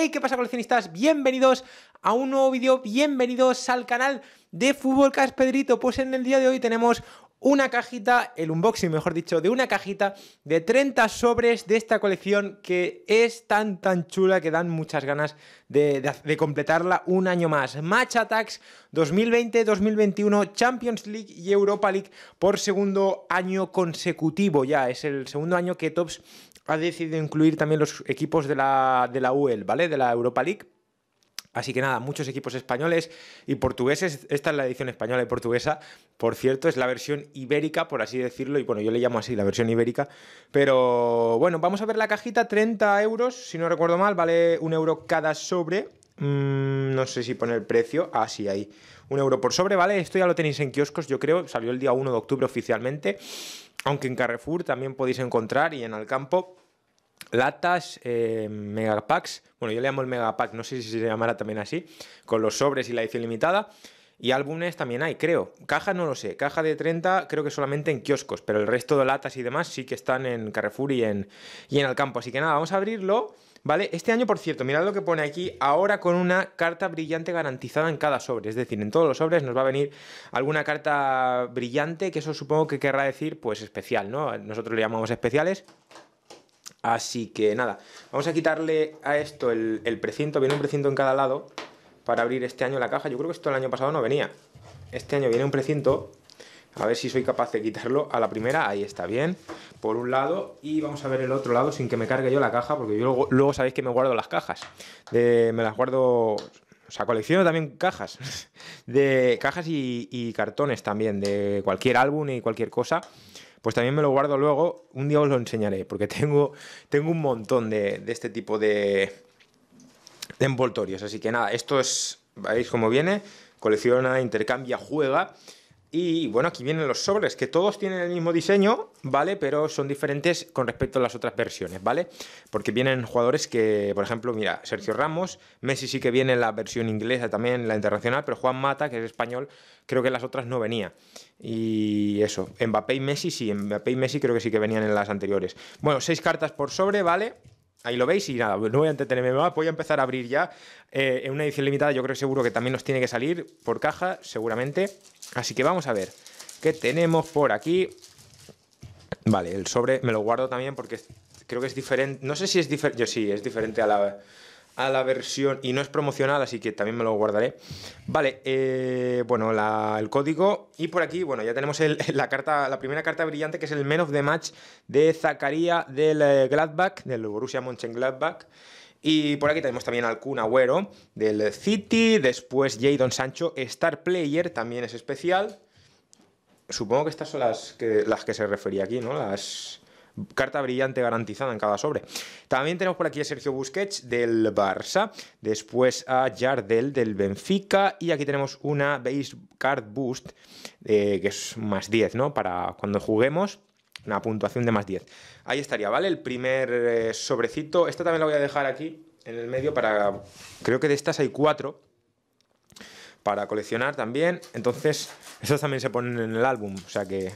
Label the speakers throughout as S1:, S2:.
S1: ¡Hey! ¿Qué pasa coleccionistas? Bienvenidos a un nuevo vídeo, bienvenidos al canal de Fútbol Cas Pedrito. Pues en el día de hoy tenemos una cajita, el unboxing mejor dicho, de una cajita de 30 sobres de esta colección que es tan tan chula que dan muchas ganas de, de completarla un año más. Match Attacks 2020-2021, Champions League y Europa League por segundo año consecutivo ya. Es el segundo año que Tops ha decidido incluir también los equipos de la, de e ¿vale? De la Europa League. Así que nada, muchos equipos españoles y portugueses. Esta es la edición española y portuguesa. Por cierto, es la versión ibérica, por así decirlo. Y bueno, yo le llamo así, la versión ibérica. Pero bueno, vamos a ver la cajita. 30 euros, si no recuerdo mal. Vale un euro cada sobre. Mm, no sé si pone el precio. Ah, sí, ahí. Un euro por sobre, ¿vale? Esto ya lo tenéis en kioscos, yo creo. Salió el día 1 de octubre oficialmente aunque en Carrefour también podéis encontrar y en Alcampo latas, eh, megapacks, bueno yo le llamo el megapack, no sé si se llamará también así, con los sobres y la edición limitada. Y álbumes también hay, creo. Caja no lo sé. Caja de 30 creo que solamente en kioscos, pero el resto de latas y demás sí que están en Carrefour y en, y en Alcampo. Así que nada, vamos a abrirlo. ¿Vale? Este año, por cierto, mirad lo que pone aquí, ahora con una carta brillante garantizada en cada sobre. Es decir, en todos los sobres nos va a venir alguna carta brillante, que eso supongo que querrá decir, pues especial, ¿no? Nosotros le llamamos especiales. Así que nada, vamos a quitarle a esto el, el precinto, viene un precinto en cada lado para abrir este año la caja. Yo creo que esto el año pasado no venía. Este año viene un precinto a ver si soy capaz de quitarlo a la primera. Ahí está bien. Por un lado. Y vamos a ver el otro lado sin que me cargue yo la caja. Porque yo luego, sabéis que me guardo las cajas. me las guardo... O sea, colecciono también cajas. De cajas y, cartones también. De cualquier álbum y cualquier cosa pues también me lo guardo luego. Un día os lo enseñaré, porque tengo, tengo un montón de, este tipo de, de, envoltorios. Así que nada, esto es, veis cómo viene, colecciona, intercambia, juega. Y bueno, aquí vienen los sobres, que todos tienen el mismo diseño, ¿vale? Pero son diferentes con respecto a las otras versiones, ¿vale? Porque vienen jugadores que, por ejemplo, mira, Sergio Ramos, Messi sí que viene en la versión inglesa también, la internacional, pero Juan Mata, que es español, creo que en las otras no venía. Y eso, Mbappé y Messi sí, Mbappé y Messi creo que sí que venían en las anteriores. Bueno, seis cartas por sobre, ¿vale? Ahí lo veis y nada, pues no voy a entretenerme más, voy a empezar a abrir ya eh, en una edición limitada, yo creo seguro que también nos tiene que salir por caja, seguramente. Así que vamos a ver qué tenemos por aquí. Vale, el sobre me lo guardo también porque creo que es diferente, no sé si es diferente, yo sí, es diferente a la, a la versión, y no es promocional, así que también me lo guardaré. Vale, eh, bueno, el código, y por aquí, bueno, ya tenemos la, carta, la primera carta brillante, que es el Men of the Match de Zacaría del eh, Gladbach, del Borussia Mönchengladbach. Y por aquí tenemos también al Kun Agüero del City, después Jadon Sancho, Star Player también es especial. Supongo que estas son las que, las que se refería aquí, ¿no? Las, carta brillante garantizada en cada sobre. También tenemos por aquí a Sergio Busquets del Barça, después a Jardel del Benfica y aquí tenemos una Base Card Boost, eh, que es más 10, ¿no? Para cuando juguemos una puntuación de más 10. Ahí estaría, ¿vale? El primer eh, sobrecito. Esta también la voy a dejar aquí en el medio para... Creo que de estas hay cuatro para coleccionar también. Entonces, estas también se ponen en el álbum. O sea que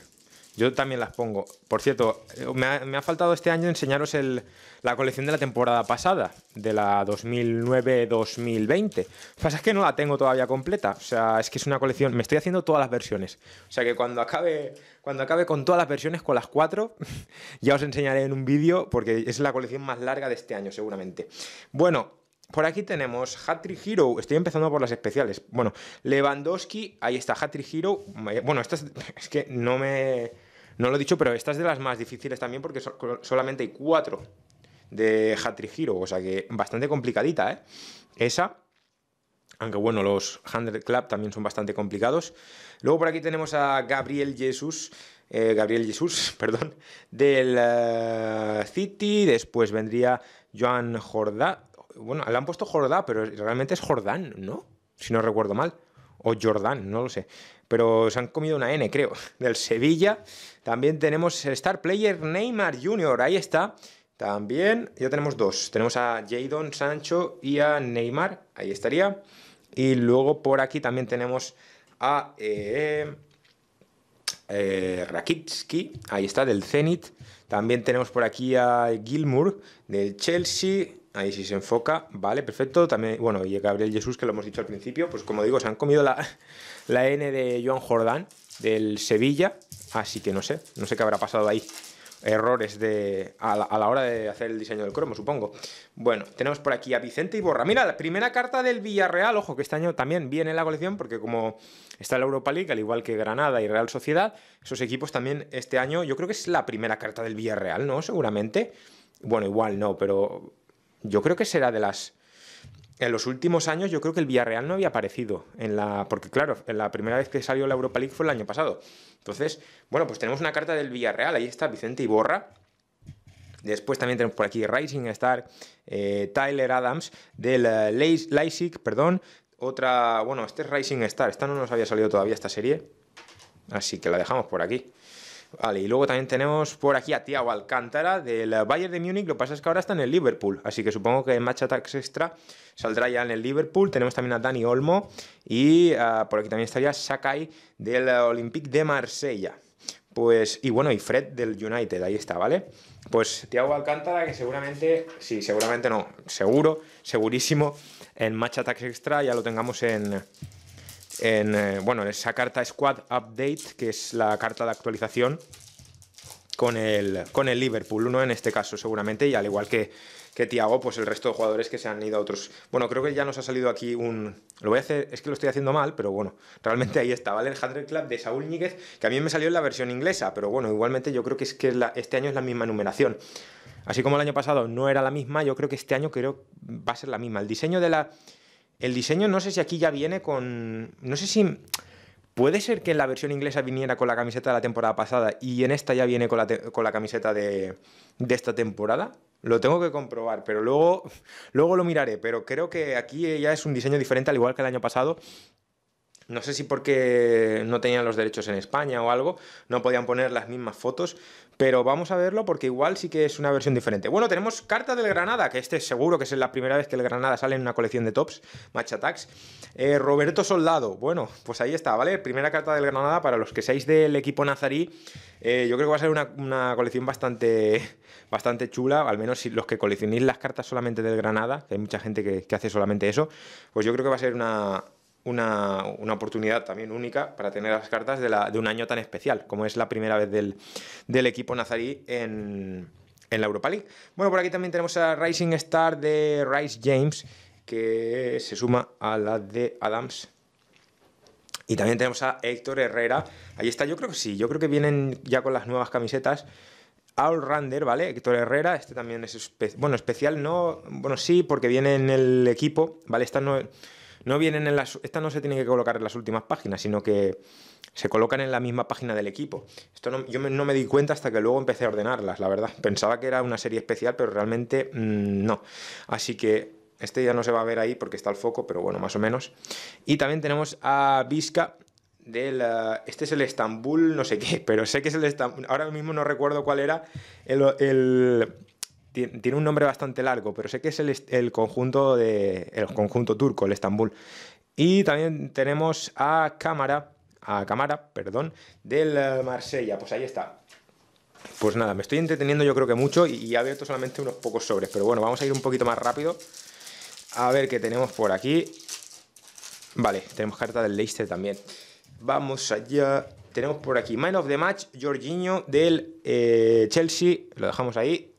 S1: yo también las pongo. Por cierto, me ha, faltado este año enseñaros el, la colección de la temporada pasada, de la 2009-2020. Lo que pasa es que no la tengo todavía completa. O sea, es que es una colección. Me estoy haciendo todas las versiones. O sea que cuando acabe, cuando acabe con todas las versiones, con las cuatro, ya os enseñaré en un vídeo, porque es la colección más larga de este año, seguramente. Bueno, por aquí tenemos Hatri Hero. Estoy empezando por las especiales. Bueno, Lewandowski. Ahí está Hatri Hero. Eh, bueno, esta es, que no me. No lo he dicho, pero esta es de las más difíciles también porque solamente hay cuatro de Hatri Hero. O sea que bastante complicadita, ¿eh? Esa. Aunque bueno, los 100 Club también son bastante complicados. Luego por aquí tenemos a Gabriel Jesús. Eh, Gabriel Jesús, perdón, del eh, City. Después vendría Joan Jordá, bueno, le han puesto Jordá, pero realmente es Jordán, ¿no? Si no recuerdo mal. O Jordán, no lo sé. Pero se han comido una N, creo. Del Sevilla. También tenemos el Star Player Neymar Jr. Ahí está. También ya tenemos dos. Tenemos a Jadon Sancho y a Neymar. Ahí estaría. Y luego por aquí también tenemos a eh, eh, Rakitsky. Ahí está, del Zenit. También tenemos por aquí a Gilmour del Chelsea. Ahí sí se enfoca, vale, perfecto. También, bueno, y Gabriel Jesús, que lo hemos dicho al principio, pues como digo, se han comido la, N de Joan Jordán del Sevilla, así que no sé, no sé qué habrá pasado ahí errores de, a la, hora de hacer el diseño del cromo, supongo. Bueno, tenemos por aquí a Vicente Borra. Mira, la primera carta del Villarreal, ojo, que este año también viene en la colección, porque como está la Europa League, al igual que Granada y Real Sociedad, esos equipos también este año, yo creo que es la primera carta del Villarreal, ¿no? Seguramente. Bueno, igual no, pero yo creo que será de las... En los últimos años yo creo que el Villarreal no había aparecido en la... Porque claro, la primera vez que salió la Europa League fue el año pasado. Entonces, bueno, pues tenemos una carta del Villarreal, ahí está Vicente Iborra, Después también tenemos por aquí Rising Star, eh, Tyler Adams, del uh, perdón. Otra, bueno, este es Rising Star, esta no nos había salido todavía esta serie, así que la dejamos por aquí. Vale, y luego también tenemos por aquí a Tiago Alcántara del Bayern de Múnich. Lo que pasa es que ahora está en el Liverpool, así que supongo que en Match Attacks Extra saldrá ya en el Liverpool. Tenemos también a Dani Olmo y ah, por aquí también estaría Sakai del Olympique de Marsella. Pues, y bueno, y Fred del United, ahí está, ¿vale? Pues Thiago Alcántara, que seguramente, sí, seguramente no, seguro, segurísimo, en Match Attacks Extra ya lo tengamos en, en, eh, bueno, esa carta Squad Update, que es la carta de actualización con el, con el Liverpool, 1 en este caso seguramente, y al igual que, que Tiago, pues el resto de jugadores que se han ido a otros. Bueno, creo que ya nos ha salido aquí un. Lo voy a hacer, es que lo estoy haciendo mal, pero bueno, realmente ahí está, ¿vale? El Hundred Club de Saúl Níguez, que a mí me salió en la versión inglesa, pero bueno, igualmente yo creo que es que este año es la misma numeración. Así como el año pasado no era la misma, yo creo que este año creo va a ser la misma. El diseño de la el diseño no sé si aquí ya viene con... No sé si... Puede ser que en la versión inglesa viniera con la camiseta de la temporada pasada y en esta ya viene con la, camiseta de, de, esta temporada. Lo tengo que comprobar, pero luego, luego lo miraré. Pero creo que aquí ya es un diseño diferente, al igual que el año pasado no sé si porque no tenían los derechos en España o algo, no podían poner las mismas fotos, pero vamos a verlo porque igual sí que es una versión diferente. Bueno, tenemos carta del Granada, que este seguro que es la primera vez que el Granada sale en una colección de tops, match attacks. Eh, Roberto Soldado, bueno, pues ahí está, ¿vale? Primera carta del Granada para los que seáis del equipo nazarí. Eh, yo creo que va a ser una, colección bastante, bastante chula, al menos si los que coleccionéis las cartas solamente del Granada, que hay mucha gente que, que hace solamente eso, pues yo creo que va a ser una, una, oportunidad también única para tener las cartas de, un año tan especial, como es la primera vez del, equipo nazarí en, en, la Europa League. Bueno, por aquí también tenemos a Rising Star de Rice James, que se suma a la de Adams. Y también tenemos a Héctor Herrera. Ahí está, yo creo que sí, yo creo que vienen ya con las nuevas camisetas. Rander ¿vale? Héctor Herrera, este también es bueno, especial, no, bueno, sí, porque viene en el equipo, ¿vale? Esta no no vienen en las. Estas no se tienen que colocar en las últimas páginas, sino que se colocan en la misma página del equipo. Esto no, yo no me di cuenta hasta que luego empecé a ordenarlas, la verdad. Pensaba que era una serie especial, pero realmente mm, no. Así que este ya no se va a ver ahí porque está el foco, pero bueno, más o menos. Y también tenemos a Visca del... Eh, este es el Estambul, no sé qué, pero sé que es el Estambul. Ahora mismo no recuerdo cuál era el tiene, un nombre bastante largo, pero sé que es el, conjunto, de, el conjunto turco, el Estambul. Y también tenemos a Cámara, a Cámara, perdón, del eh, Marsella. Pues ahí está. Pues nada, me estoy entreteniendo yo creo que mucho y, he abierto solamente unos pocos sobres, pero bueno, vamos a ir un poquito más rápido. A ver qué tenemos por aquí. Vale, tenemos carta del Leicester también. Vamos allá. Tenemos por aquí Man of the Match, Jorginho del eh, Chelsea. Lo dejamos ahí.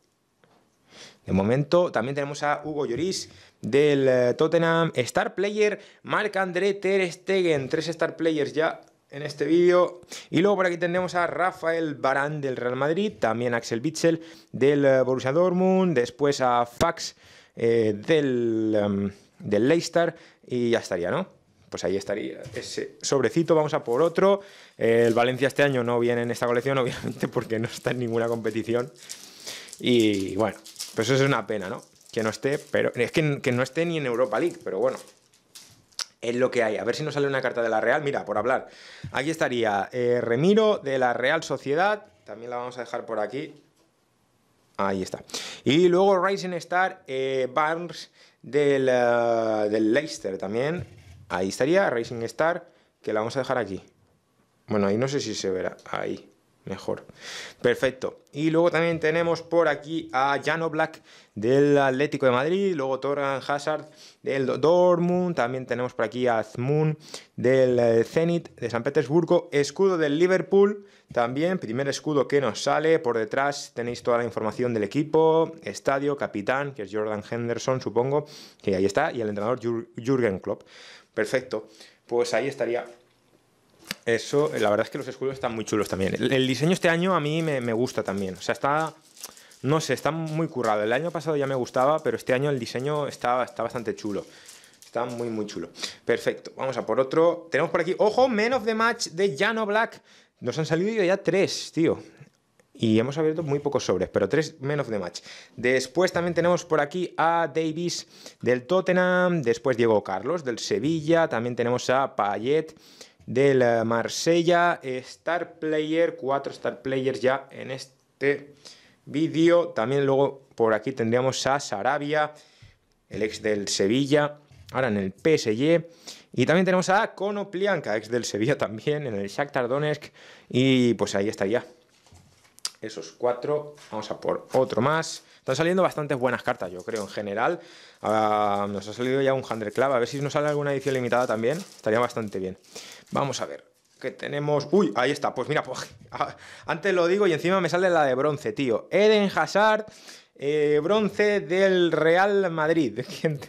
S1: De momento también tenemos a Hugo Lloris del eh, Tottenham Star Player, Marc André Ter Stegen, tres Star Players ya en este vídeo. Y luego por aquí tenemos a Rafael Barán del Real Madrid, también Axel Witzel del eh, Borussia Dortmund, después a Fax eh, del, em, del Leicester y ya estaría, ¿no? pues ahí estaría ese sobrecito. Vamos a por otro. el Valencia este año no viene en esta colección, obviamente, porque no está en ninguna competición. Y bueno, pues eso es una pena, ¿no? Que no esté, pero. Es que, no esté ni en Europa League, pero bueno es lo que hay. A ver si nos sale una carta de la Real. Mira, por hablar. Aquí estaría eh, Remiro de la Real Sociedad. También la vamos a dejar por aquí. Ahí está. Y luego Rising Star eh, Barnes del, eh, del, Leicester también. Ahí estaría Rising Star, que la vamos a dejar aquí. Bueno, ahí no sé si se verá. Ahí mejor. Perfecto. Y luego también tenemos por aquí a Jano Black del Atlético de Madrid, luego Toran Hazard del Dortmund, también tenemos por aquí a Azmun del eh, Zenit de San Petersburgo, escudo del Liverpool, también primer escudo que nos sale, por detrás tenéis toda la información del equipo, estadio, capitán, que es Jordan Henderson, supongo, que ahí está, y el entrenador Jürgen Klopp. Perfecto. Pues ahí estaría eso, la verdad es que los escudos están muy chulos también. El, diseño este año a mí me, gusta también. O sea, está. No sé, está muy currado. El año pasado ya me gustaba, pero este año el diseño está, está bastante chulo. Está muy, muy chulo. Perfecto. Vamos a por otro. Tenemos por aquí, ojo, Men of the Match de Jano Black. Nos han salido ya tres, tío. Y hemos abierto muy pocos sobres, pero tres Men of the match. Después también tenemos por aquí a Davis del Tottenham, después Diego Carlos del Sevilla, también tenemos a Payet del Marsella. Star Player, cuatro Star Players ya en este vídeo. También luego por aquí tendríamos a Sarabia, el ex del Sevilla, ahora en el PSG. Y también tenemos a Konoplianka, ex del Sevilla también, en el Shakhtar Donetsk. Y pues ahí estaría. Esos cuatro. Vamos a por otro más. Están saliendo bastantes buenas cartas, yo creo, en general. Ah, nos ha salido ya un Handler A ver si nos sale alguna edición limitada también. Estaría bastante bien. Vamos a ver. Que tenemos. Uy, ahí está. Pues mira, pues, ah, antes lo digo y encima me sale la de bronce, tío. Eden Hazard, eh, bronce del Real Madrid.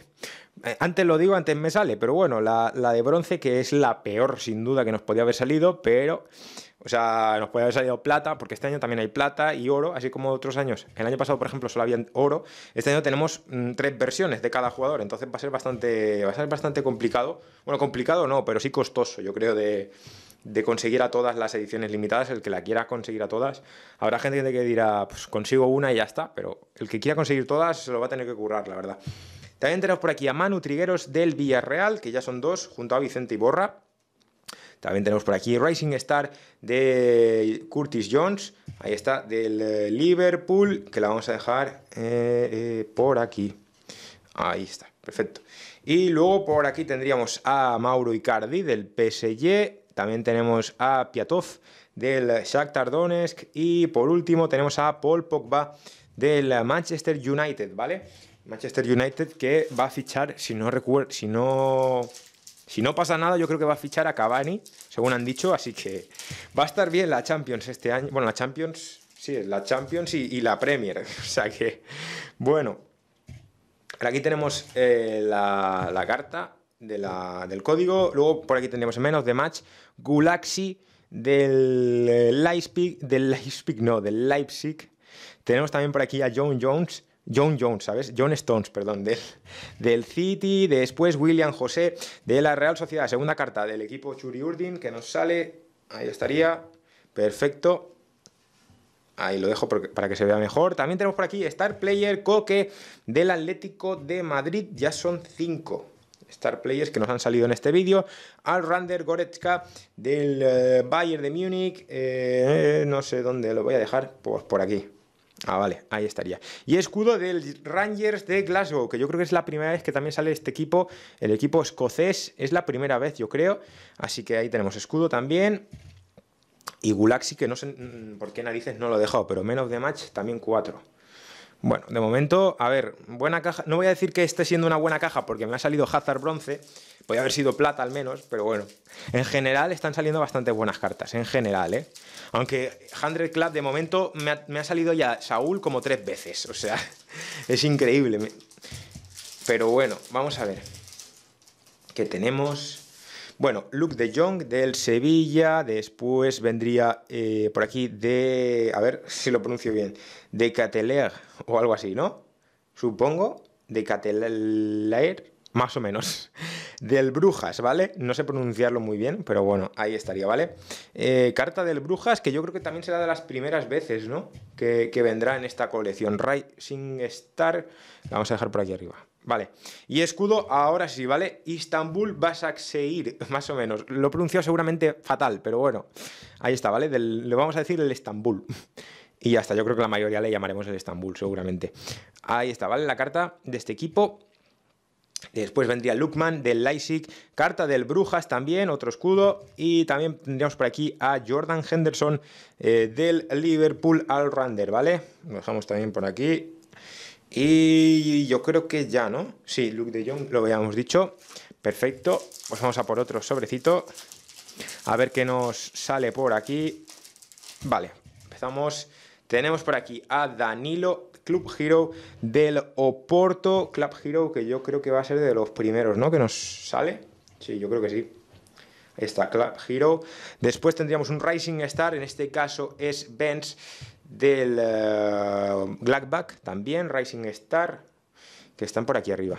S1: Eh, antes lo digo, antes me sale, pero bueno, la, la de bronce, que es la peor sin duda que nos podía haber salido, pero o sea, nos puede haber salido plata, porque este año también hay plata y oro, así como otros años. El año pasado, por ejemplo, solo había oro. Este año tenemos mm, tres versiones de cada jugador, entonces va a ser bastante, va a ser bastante complicado. Bueno, complicado no, pero sí costoso, yo creo, de, de conseguir a todas las ediciones limitadas, el que la quiera conseguir a todas. Habrá gente que dirá, pues consigo una y ya está, pero el que quiera conseguir todas se lo va a tener que currar, la verdad. También tenemos por aquí a Manu Trigueros del Villarreal, que ya son dos, junto a Vicente y Borra también tenemos por aquí Rising Star de Curtis Jones. Ahí está, del eh, Liverpool, que la vamos a dejar eh, eh, por aquí. Ahí está, perfecto. Y luego por aquí tendríamos a Mauro Icardi del PSG. También tenemos a Piatov del Shakhtar Donetsk. Y por último tenemos a Paul Pogba del Manchester United, ¿vale? Manchester United que va a fichar, si no recuerdo, si no si no pasa nada, yo creo que va a fichar a Cavani, según han dicho, así que va a estar bien la Champions este año. Bueno, la Champions, sí, la Champions y, la Premier. O sea que, bueno. Aquí tenemos eh, la, carta del código. Luego por aquí tenemos menos de match. Gulaxi del eh, Leipzig, del Leipzig, no, del Leipzig. Tenemos también por aquí a John Jones, John Jones, ¿sabes? John Stones, perdón, del, City, después William José de la Real Sociedad, segunda carta del equipo Churi Urdin, que nos sale, ahí estaría, perfecto. Ahí lo dejo para que se vea mejor. También tenemos por aquí Star Player Coque del Atlético de Madrid, ya son cinco. Star Players que nos han salido en este vídeo. Al Rander Goretzka del eh, Bayern de Múnich. Eh, eh, no sé dónde lo voy a dejar. Pues por aquí. Ah, vale, ahí estaría. Y escudo del Rangers de Glasgow, que yo creo que es la primera vez que también sale este equipo, el equipo escocés, es la primera vez, yo creo. Así que ahí tenemos escudo también. Y Gulaxi, que no sé mm, por qué narices no lo he dejado, pero menos de match también cuatro. Bueno, de momento, a ver, buena caja. No voy a decir que esté siendo una buena caja porque me ha salido Hazard bronce. Podría haber sido plata al menos, pero bueno. En general están saliendo bastante buenas cartas, en general, ¿eh? Aunque Hundred Club de momento me ha, me ha, salido ya Saúl como tres veces, o sea, es increíble. Pero bueno, vamos a ver. ¿Qué tenemos? Bueno, Luke de Jong del Sevilla, después vendría eh, por aquí de, a ver si lo pronuncio bien, de Catelaire o algo así, ¿no? Supongo, de Catelaer, más o menos. Del Brujas, ¿vale? No sé pronunciarlo muy bien, pero bueno, ahí estaría, ¿vale? Eh, carta del Brujas, que yo creo que también será de las primeras veces, ¿no? Que, vendrá en esta colección. Rising Star, la vamos a dejar por aquí arriba. Vale. Y escudo, ahora sí, ¿vale? Istanbul Basakseir más o menos. Lo pronunció seguramente fatal, pero bueno. Ahí está, ¿vale? le vamos a decir el Estambul. Y ya está, yo creo que la mayoría le llamaremos el Estambul, seguramente. Ahí está, ¿vale? La carta de este equipo. Después vendría Lukman del Leipzig, carta del Brujas también, otro escudo. Y también tendríamos por aquí a Jordan Henderson eh, del Liverpool all Rander, ¿vale? Nos dejamos también por aquí. Y yo creo que ya, ¿no? Sí, Luke de Jong lo habíamos dicho. Perfecto. Pues vamos a por otro sobrecito. A ver qué nos sale por aquí. Vale, empezamos. Tenemos por aquí a Danilo Club Hero del Oporto. Club Hero, que yo creo que va a ser de los primeros, ¿no? Que nos sale. Sí, yo creo que sí. Ahí está Club Hero. Después tendríamos un Rising Star. En este caso es Benz del Blackback eh, también, Rising Star, que están por aquí arriba.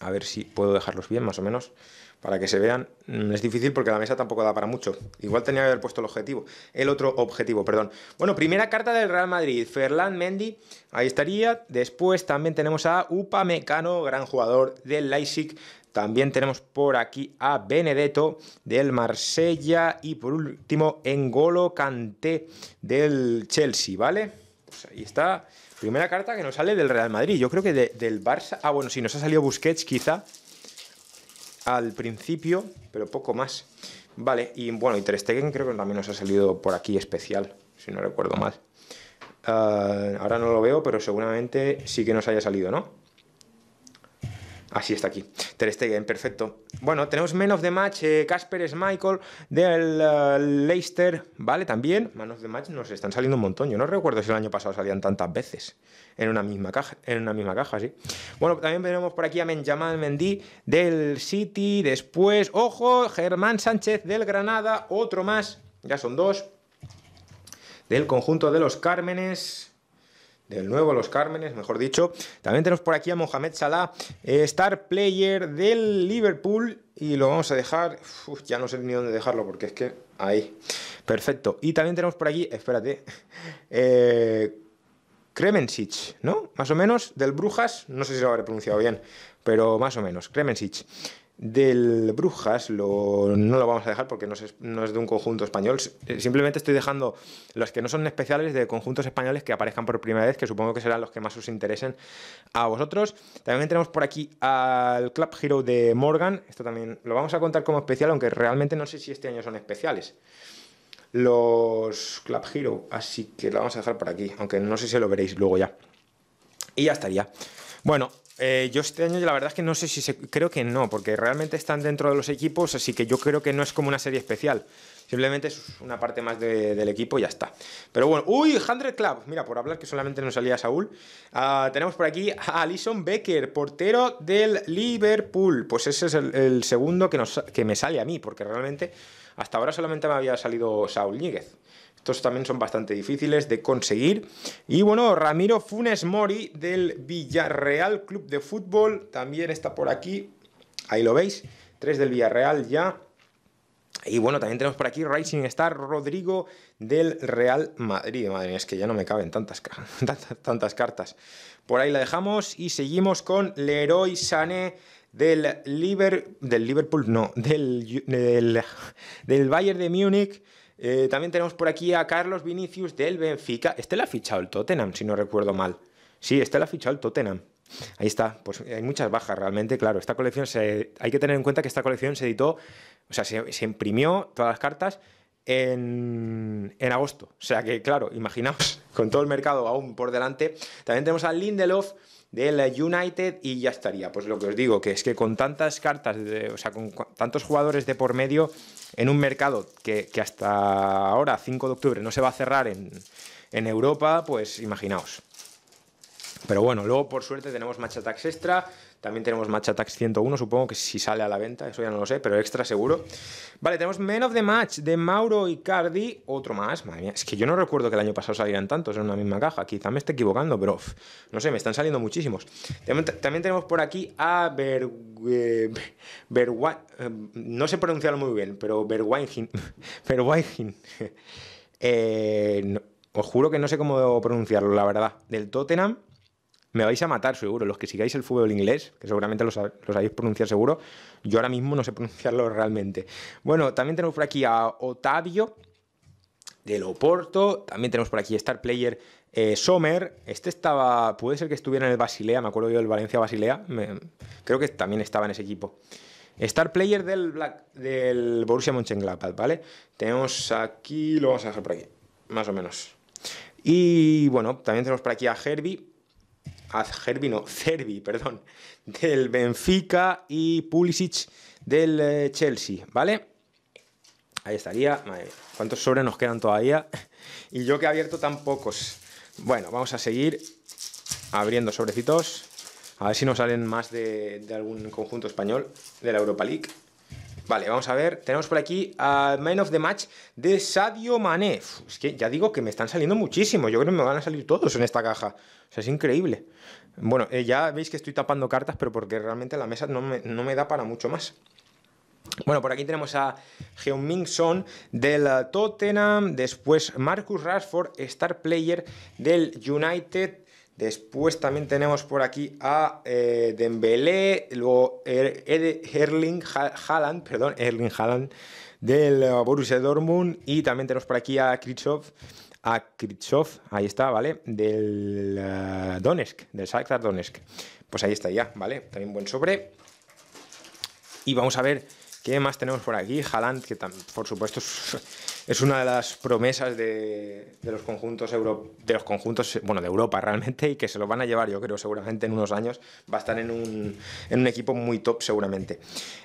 S1: A ver si puedo dejarlos bien, más o menos, para que se vean. Mm, es difícil porque la mesa tampoco da para mucho. Igual tenía que haber puesto el objetivo. El otro objetivo, perdón. Bueno, primera carta del Real Madrid, Ferland Mendy. Ahí estaría. Después también tenemos a Upa Mecano, gran jugador del Leipzig. También tenemos por aquí a Benedetto del Marsella y por último Engolo Canté del Chelsea, ¿vale? Pues ahí está. Primera carta que nos sale del Real Madrid. Yo creo que del Barça. Ah, bueno, sí, nos ha salido Busquets quizá al principio, pero poco más. Vale, y bueno, y Ter creo que también nos ha salido por aquí especial, si no recuerdo mal. Ah, ahora no lo veo, pero seguramente sí que nos haya salido, ¿no? Así está aquí. Ter Stegen, perfecto. Bueno, tenemos menos of the Match, eh, Casper Michael del eh, Leicester, ¿vale? También, Man of the Match nos están saliendo un montón. Yo no recuerdo si el año pasado salían tantas veces en una misma caja, en una misma caja, sí. Bueno, también tenemos por aquí a Benjamin Mendy del City, después, ojo, Germán Sánchez del Granada, otro más, ya son dos, del conjunto de los Cármenes del nuevo Los Cármenes, mejor dicho. También tenemos por aquí a Mohamed Salah, eh, star player del Liverpool, y lo vamos a dejar, ya no sé ni dónde dejarlo porque es que ahí, perfecto. Y también tenemos por aquí, espérate, eh, ¿no? Más o menos, del Brujas, no sé si lo habré pronunciado bien, pero más o menos, Kremensic del Brujas, no lo vamos a dejar porque no es, no es, de un conjunto español. Eh, simplemente estoy dejando los que no son especiales de conjuntos españoles que aparezcan por primera vez, que supongo que serán los que más os interesen a vosotros. También tenemos por aquí al Club Hero de Morgan. Esto también lo vamos a contar como especial, aunque realmente no sé si este año son especiales. Los Club Hero, así que lo vamos a dejar por aquí, aunque no sé si lo veréis luego ya. Y ya estaría. Bueno, eh, yo este año la verdad es que no sé si se, creo que no, porque realmente están dentro de los equipos, así que yo creo que no es como una serie especial. Simplemente es una parte más del equipo y ya está. Pero bueno, uy, ¡Hundred Club. Mira, por hablar que solamente nos salía Saúl. Ah, tenemos por aquí a Alison Becker, portero del Liverpool. Pues ese es el, segundo que, que me sale a mí, porque realmente hasta ahora solamente me había salido Saúl Níguez. Estos también son bastante difíciles de conseguir. Y bueno, Ramiro Funes Mori del Villarreal Club de Fútbol también está por aquí. Ahí lo veis. Tres del Villarreal ya. Y bueno, también tenemos por aquí Rising Star Rodrigo del Real Madrid. Madre mía, es que ya no me caben tantas, tantas, tantas cartas. Por ahí la dejamos y seguimos con Leroy Sané del, del Liverpool, no, del, del Bayern de Múnich. Eh, también tenemos por aquí a Carlos Vinicius del Benfica. Este la ha fichado el Tottenham, si no recuerdo mal. Sí, este la ha fichado el Tottenham. Ahí está, pues hay muchas bajas realmente, claro. Esta colección se, hay que tener en cuenta que esta colección se editó, o sea, se, imprimió todas las cartas en, en, agosto. O sea que, claro, imaginaos, con todo el mercado aún por delante. También tenemos a Lindelof, de la United y ya estaría. Pues lo que os digo, que es que con tantas cartas, de, o sea, con tantos jugadores de por medio, en un mercado que, hasta ahora, 5 de octubre, no se va a cerrar en, Europa, pues imaginaos. Pero bueno, luego por suerte tenemos match extra, también tenemos Match Attack 101, supongo que si sale a la venta, eso ya no lo sé, pero extra seguro. Vale, tenemos Men of the Match de Mauro Icardi, otro más. Madre mía, es que yo no recuerdo que el año pasado salieran tantos en una misma caja. Quizá me esté equivocando, pero no sé, me están saliendo muchísimos. También tenemos por aquí a eh, eh, no sé pronunciarlo muy bien, pero Berwaingin. Berwaingin. Eh, os juro que no sé cómo pronunciarlo, la verdad. Del Tottenham. Me vais a matar seguro, los que sigáis el fútbol inglés, que seguramente lo, sabéis pronunciar seguro, yo ahora mismo no sé pronunciarlo realmente. Bueno, también tenemos por aquí a Otavio del Oporto, también tenemos por aquí Star Player eh, Sommer, este estaba, puede ser que estuviera en el Basilea, me acuerdo yo del Valencia Basilea, creo que también estaba en ese equipo. Star Player del, Black, del Borussia Mönchengladbach, ¿vale? Tenemos aquí, lo vamos a dejar por aquí, más o menos. Y bueno, también tenemos por aquí a Herbie, Cervi, perdón, del Benfica y Pulisic del eh, Chelsea, ¿vale? Ahí estaría. ¿Cuántos sobres nos quedan todavía? Y yo que he abierto tan pocos. Bueno, vamos a seguir abriendo sobrecitos. A ver si nos salen más de algún conjunto español de la Europa League. Vale, vamos a ver. Tenemos por aquí a Man of the Match de Sadio Mané. Es que ya digo que me están saliendo muchísimo. Yo creo que me van a salir todos en esta caja. O sea, es increíble. Bueno, eh, ya veis que estoy tapando cartas, pero porque realmente la mesa no me, da para mucho más. Bueno, por aquí tenemos a Heung-Min Son del Tottenham, después Marcus Rashford, star player del United, Después también tenemos por aquí a eh, Dembélé, luego er-, er-, Erling Haland perdón, Erling Haaland del eh, Borussia Dortmund y también tenemos por aquí a Krichov, a ahí está, ¿vale? Del eh, Donetsk, del Shakhtar Donetsk. Pues ahí está ya, ¿vale? También buen sobre. Y vamos a ver qué más tenemos por aquí. Haaland, que por supuesto es una de las promesas de, los conjuntos euro, de los conjuntos bueno de Europa realmente y que se lo van a llevar yo creo seguramente en unos años va a estar en un, equipo muy top seguramente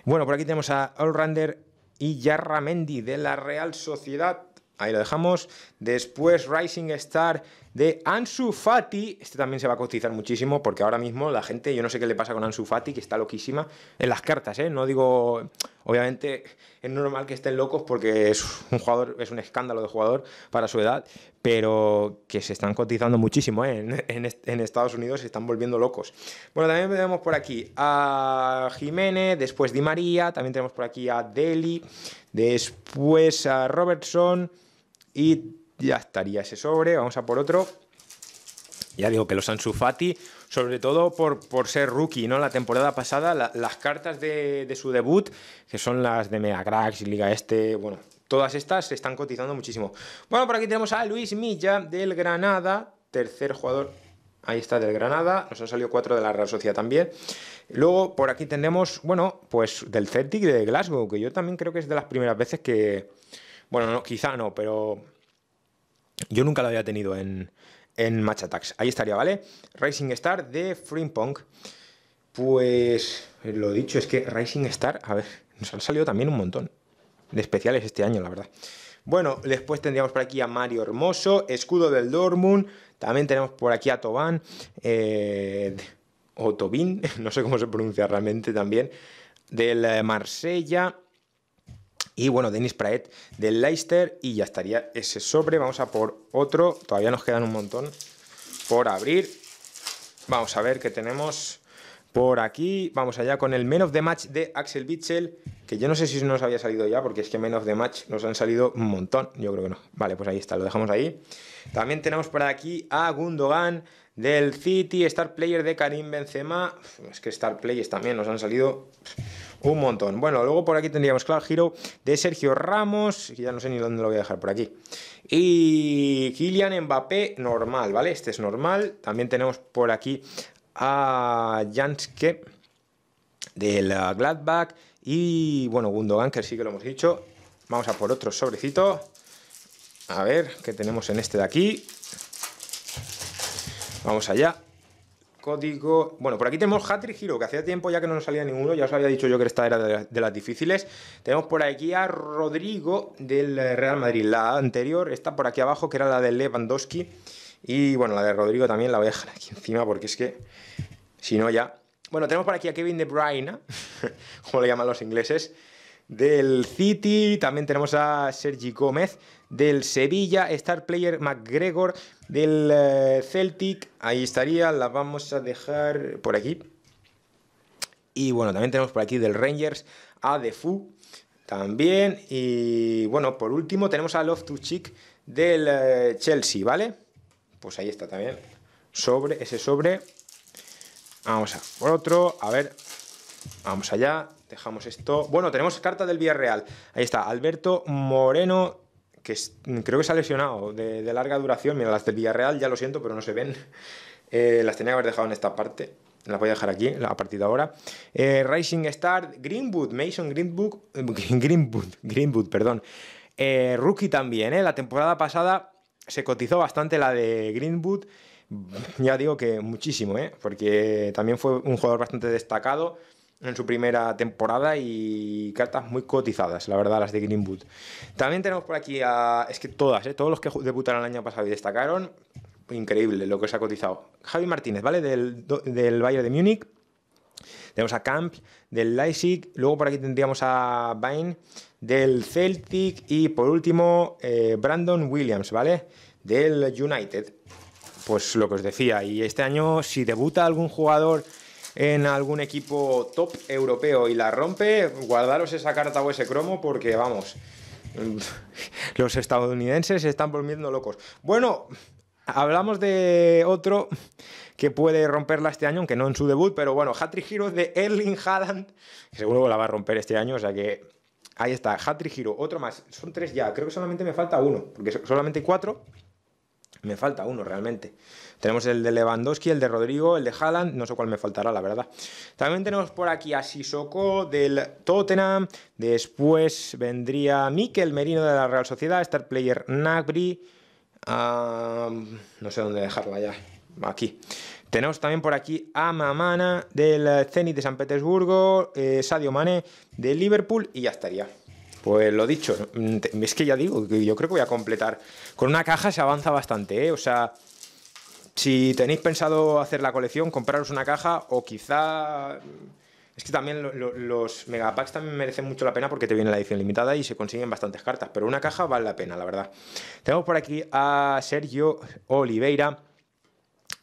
S1: bueno por aquí tenemos a Rander y Yarramendi de la Real Sociedad ahí lo dejamos después Rising Star de Ansu Fati. Este también se va a cotizar muchísimo porque ahora mismo la gente, yo no sé qué le pasa con Ansu Fati, que está loquísima en las cartas, ¿eh? No digo, obviamente es normal que estén locos porque es un jugador, es un escándalo de jugador para su edad, pero que se están cotizando muchísimo, ¿eh? en, en, Estados Unidos se están volviendo locos. Bueno, también tenemos por aquí a Jiménez, después Di María, también tenemos por aquí a Deli, después a Robertson y ya estaría ese sobre, vamos a por otro. Ya digo que los Ansu sobre todo por, por ser rookie, ¿no? La temporada pasada, las cartas de, su debut, que son las de Mega y Liga Este, bueno, todas estas se están cotizando muchísimo. Bueno, por aquí tenemos a Luis Milla del Granada, tercer jugador Ahí está del Granada, nos han salido cuatro de la Real Sociedad también. Luego por aquí tenemos, bueno, pues del Celtic de Glasgow, que yo también creo que es de las primeras veces que, bueno, no, quizá no, pero yo nunca lo había tenido en, en Match Attacks. Ahí estaría, ¿vale? Rising Star de Frimpong. Pues lo dicho es que Rising Star, a ver, nos han salido también un montón de especiales este año, la verdad. Bueno, después tendríamos por aquí a Mario Hermoso, Escudo del Dormund. también tenemos por aquí a Tobán, eh, o Tobin, no sé cómo se pronuncia realmente también, del eh, Marsella, y bueno, Denis Praet del Leicester. Y ya estaría ese sobre. Vamos a por otro. Todavía nos quedan un montón por abrir. Vamos a ver qué tenemos por aquí. Vamos allá con el Men of the Match de Axel Witsel Que yo no sé si nos había salido ya, porque es que Men of the Match nos han salido un montón. Yo creo que no. Vale, pues ahí está, lo dejamos ahí. También tenemos por aquí a Gundogan del City, Star Player de Karim Benzema. Es que Star Players también nos han salido un montón. Bueno, luego por aquí tendríamos claro giro de Sergio Ramos, que ya no sé ni dónde lo voy a dejar por aquí. Y Kylian Mbappé, normal, ¿vale? Este es normal. También tenemos por aquí a Janske del ah, Gladback y, bueno, Gundogan, que sí que lo hemos dicho. Vamos a por otro sobrecito. A ver qué tenemos en este de aquí. Vamos allá. Código. Bueno, por aquí tenemos Hatri Giro, que hacía tiempo ya que no nos salía ninguno. Ya os había dicho yo que esta era de, las difíciles. Tenemos por aquí a Rodrigo del Real Madrid. La anterior esta por aquí abajo, que era la de Lewandowski. Y bueno, la de Rodrigo también la voy a dejar aquí encima porque es que si no ya. Bueno, tenemos por aquí a Kevin De Bruyne, como le llaman los ingleses, del City. También tenemos a Sergi Gómez del Sevilla, Star Player McGregor del eh, Celtic, ahí estaría, la vamos a dejar por aquí. Y bueno, también tenemos por aquí del Rangers a Defu también. Y bueno, por último tenemos a Love to Chick del eh, Chelsea, ¿vale? Pues ahí está también. Sobre, ese sobre. Vamos a por otro. A ver. Vamos allá. Dejamos esto. Bueno, tenemos carta del Villarreal. Ahí está. Alberto Moreno que creo que se ha lesionado de, larga duración. Mira, las del Villarreal ya lo siento, pero no se ven. Eh, las tenía que haber dejado en esta parte. Las voy a dejar aquí a partir de ahora. Eh, Rising Star, Greenwood, Mason Greenwood, eh, Greenwood, Greenwood, perdón. rookie también, ¿eh? La temporada pasada se cotizó bastante la de Greenwood. Ya digo que muchísimo, ¿eh? Porque también fue un jugador bastante destacado en su primera temporada y cartas muy cotizadas, la verdad, las de Greenwood. También tenemos por aquí a. Es que todas, ¿eh? todos los que debutaron el año pasado y destacaron, increíble lo que se ha cotizado. Javi Martínez, ¿vale? Del, del Bayern de Múnich. Tenemos a Camp del Leipzig. Luego por aquí tendríamos a Bain del Celtic. Y por último, eh, Brandon Williams, ¿vale? Del United. Pues lo que os decía. Y este año, si debuta algún jugador en algún equipo top europeo y la rompe, guardaros esa carta o ese cromo porque vamos, los estadounidenses se están volviendo locos. Bueno, hablamos de otro que puede romperla este año, aunque no en su debut, pero bueno, Hatri Hero de Erling Haaland, que seguro la va a romper este año, o sea que ahí está, Hatri Hero, otro más, son tres ya, creo que solamente me falta uno, porque solamente cuatro, me falta uno realmente. Tenemos el de Lewandowski, el de Rodrigo, el de Haaland, no sé cuál me faltará, la verdad. También tenemos por aquí a Sissoko del Tottenham, después vendría Mikel Merino de la Real Sociedad, Star Player Nagri, no sé dónde dejarlo allá. aquí. Tenemos también por aquí a Mamana del Zenit de San Petersburgo, eh, Sadio Mane de Liverpool y ya estaría. Pues lo dicho, mm, es que ya digo, yo creo que voy a completar. Con una caja se avanza bastante, ¿eh? O sea, si tenéis pensado hacer la colección, compraros una caja o quizá... Mm, es que también los mega los megapacks también merecen mucho la pena porque te viene la edición limitada y se consiguen bastantes cartas, pero una caja vale la pena, la verdad. Tenemos por aquí a Sergio Oliveira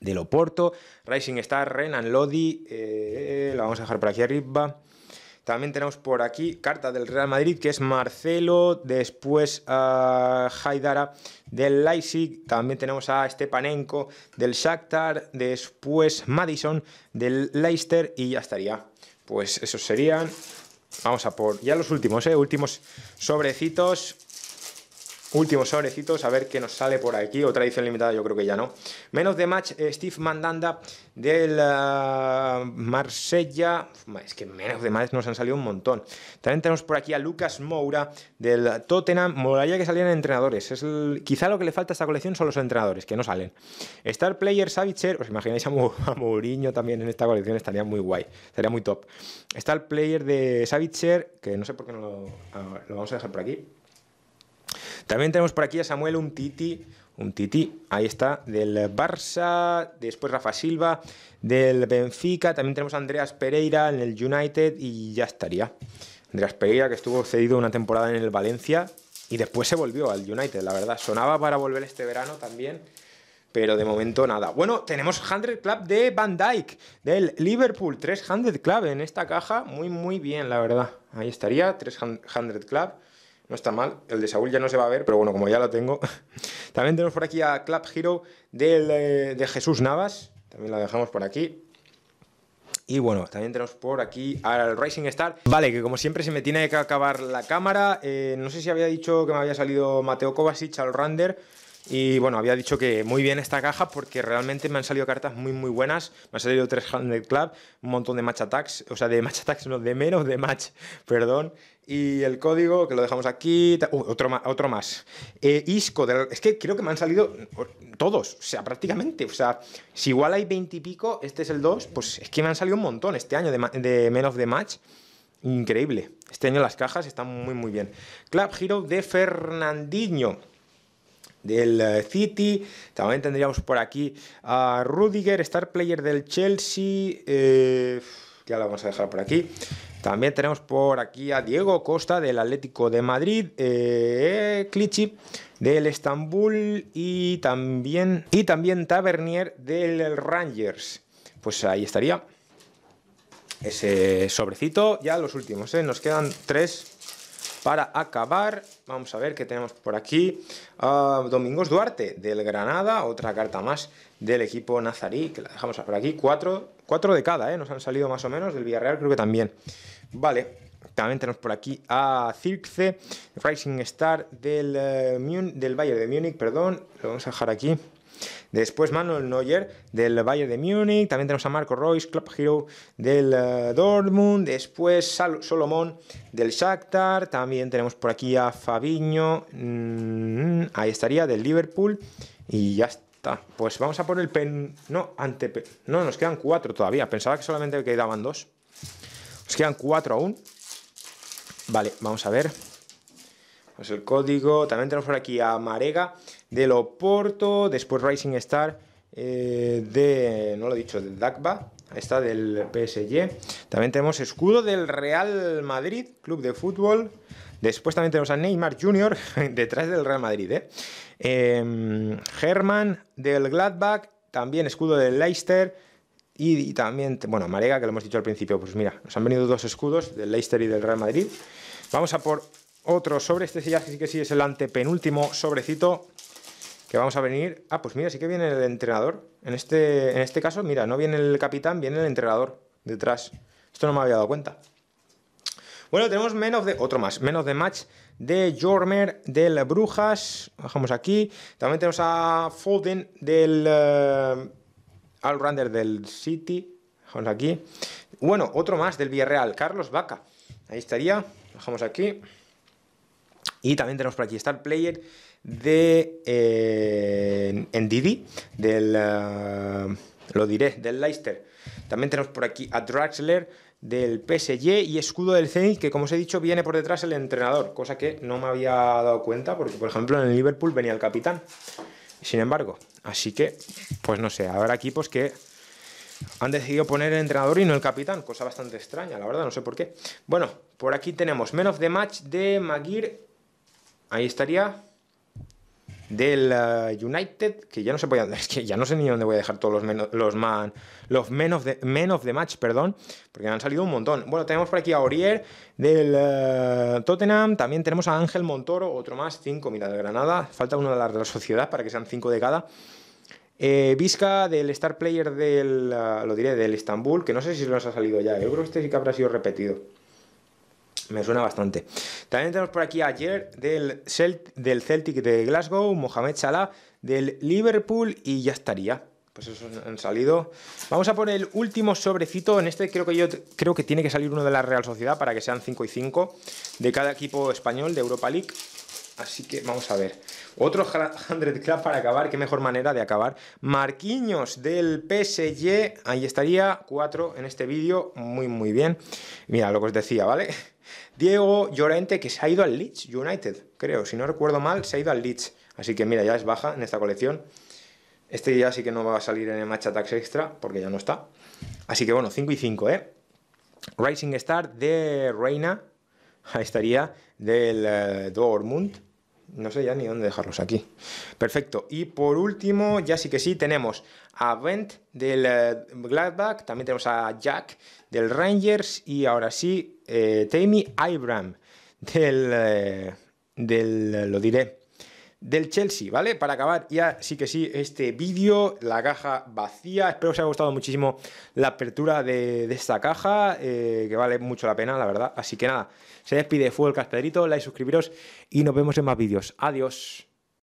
S1: de Loporto. Rising Star, Renan Lodi, eh, la vamos a dejar por aquí arriba. También tenemos por aquí carta del Real Madrid, que es Marcelo, después a ah, Haidara del Leipzig, también tenemos a Stepanenko del Shakhtar, después Madison del Leicester y ya estaría. Pues esos serían, vamos a por ya los últimos, ¿eh? últimos sobrecitos. Últimos sobrecitos, a ver qué nos sale por aquí. Otra edición limitada, yo creo que ya no. Menos de match, eh, Steve Mandanda del ah, Marsella. Es que menos de match nos han salido un montón. También tenemos por aquí a Lucas Moura del Tottenham. Molaría que salieran entrenadores. Es Quizá lo que le falta a esta colección son los entrenadores, que no salen. Star Player Savitzer, os imagináis a, Mourinho también en esta colección, estaría muy guay, estaría muy top. Star Player de Savitzer, que no sé por qué no lo ah, vamos a dejar por aquí. También tenemos por aquí a Samuel Umtiti, un ahí está, del Barça, después Rafa Silva, del Benfica, también tenemos a Andreas Pereira en el United y ya estaría. Andreas Pereira que estuvo cedido una temporada en el Valencia y después se volvió al United, la verdad, sonaba para volver este verano también. Pero de momento nada. Bueno, tenemos 100 Club de Van Dyke, del Liverpool. 300 Club en esta caja. Muy, muy bien, la verdad. Ahí estaría, 300 Club no está mal. El de Saúl ya no se va a ver, pero bueno, como ya lo tengo. También tenemos por aquí a Club Hero eh, de Jesús Navas. También la dejamos por aquí. Y bueno, también tenemos por aquí al Racing Star. Vale, que como siempre se me tiene que acabar la cámara. Eh, no sé si había dicho que me había salido Mateo Kovacic al Rander y bueno, había dicho que muy bien esta caja porque realmente me han salido cartas muy muy buenas. Me han salido tres Handed Club, un montón de match attacks, o sea, de match attacks, no, de menos de match, perdón. Y el código, que lo dejamos aquí, uh, otro, otro más. Eh, Isco, es que creo que me han salido todos, o sea, prácticamente. O sea, si igual hay 20 y pico, este es el 2, pues es que me han salido un montón este año de, de menos de match. Increíble. Este año las cajas están muy muy bien. Club Hero de Fernandinho del eh, City. También tendríamos por aquí a Rudiger, star player del Chelsea. Eh, ya lo vamos a dejar por aquí. También tenemos por aquí a Diego Costa del Atlético de Madrid, eh, del Estambul y también, y también Tavernier del Rangers. Pues ahí estaría ese sobrecito. Ya los últimos, eh, nos quedan tres para acabar, vamos a ver qué tenemos por aquí. Ah, Domingos Duarte, del Granada, otra carta más del equipo nazarí, que la dejamos por aquí. Cuatro, de cada, ¿eh? Nos han salido más o menos, del Villarreal creo que también. Vale, también tenemos por aquí a Circe, Rising Star del, eh, del Bayern de Múnich, perdón, lo vamos a dejar aquí. Después Manuel Neuer del Bayern de Múnich. También tenemos a Marco Royce, Club Hero del eh, Dortmund. Después Sal Solomon del Shakhtar. También tenemos por aquí a Fabiño. Mm, ahí estaría, del Liverpool. Y ya está. Pues vamos a por el pen. No, ante. No, nos quedan cuatro todavía. Pensaba que solamente quedaban dos. Nos quedan cuatro aún. Vale, vamos a ver. Pues el código. También tenemos por aquí a Marega. De Oporto, después Rising Star eh, de, no lo he dicho, del DACBA, está del PSG. También tenemos escudo del Real Madrid, club de fútbol. Después también tenemos a Neymar Jr. detrás del Real Madrid. ¿eh? Em, del Gladbach, también escudo del Leicester. Y, también, bueno, Marega, que lo hemos dicho al principio, pues mira, nos han venido dos escudos, del Leicester y del Real Madrid. Vamos a por otro sobre. Este, este sí, que sí es el antepenúltimo sobrecito que vamos a venir... Ah, pues mira, sí que viene el entrenador. En este, en este caso, mira, no viene el capitán, viene el entrenador detrás. Esto no me había dado cuenta. Bueno, tenemos menos de... Otro más. Menos de match de Jormer del Brujas. Bajamos aquí. También tenemos a Foden del... Uh, del City. Bajamos aquí. Bueno, otro más del Villarreal. Carlos Vaca. Ahí estaría. Bajamos aquí. Y también tenemos por aquí Star Player de eh, en Didi, del ah, lo diré, del Leicester. También tenemos por aquí a Draxler del PSG y escudo del Zenit, que como os he dicho, viene por detrás el entrenador, cosa que no me había dado cuenta, porque por ejemplo en el Liverpool venía el capitán. Sin embargo, así que, pues no sé, habrá equipos que han decidido poner el entrenador y no el capitán, cosa bastante extraña, la verdad, no sé por qué. Bueno, por aquí tenemos Men of the Match de Maguire. Ahí estaría del United, que ya no sé que ya no sé ni dónde voy a dejar todos los men, los man, los men of, the, men match, perdón, porque han salido un montón. Bueno, tenemos por aquí a Aurier del eh, Tottenham, también tenemos a Ángel Montoro, otro más, cinco, mira, de Granada, falta uno de las de la Sociedad para que sean cinco de cada. Eh, Vizca del Star Player del, eh, lo diré, del Estambul, que no sé si se nos ha salido ya, ¿eh? yo creo que este sí que habrá sido repetido. Me suena bastante. También tenemos por aquí ayer del, del Celtic de Glasgow, Mohamed Salah del Liverpool y ya estaría. Pues eso han salido. Vamos a poner el último sobrecito. En este creo que yo creo que tiene que salir uno de la Real Sociedad para que sean 5 y 5 de cada equipo español de Europa League. Así que vamos a ver. Otro 100 Club para acabar. Qué mejor manera de acabar. Marquiños del PSG. Ahí estaría. 4 en este vídeo. Muy, muy bien. Mira lo que os decía, ¿vale? Diego Llorente, que se ha ido al Leeds United, creo, si no recuerdo mal, se ha ido al Leeds. Así que mira, ya es baja en esta colección. Este ya sí que no va a salir en el Match Attacks Extra, porque ya no está. Así que bueno, 5 y 5, ¿eh? Rising Star de Reina, ahí estaría, del dormund eh, Dortmund. No sé ya ni dónde dejarlos aquí. Perfecto. Y por último, ya sí que sí, tenemos a Bent del eh, Gladback. también tenemos a Jack del Rangers y ahora sí, eh, Tammy Ibram del, eh, del, lo diré, del Chelsea, ¿vale? Para acabar ya sí que sí este vídeo, la caja vacía, espero que os haya gustado muchísimo la apertura de, esta caja, eh, que vale mucho la pena, la verdad. Así que nada, se despide Fue el Casperito, like, suscribiros y nos vemos en más vídeos. Adiós.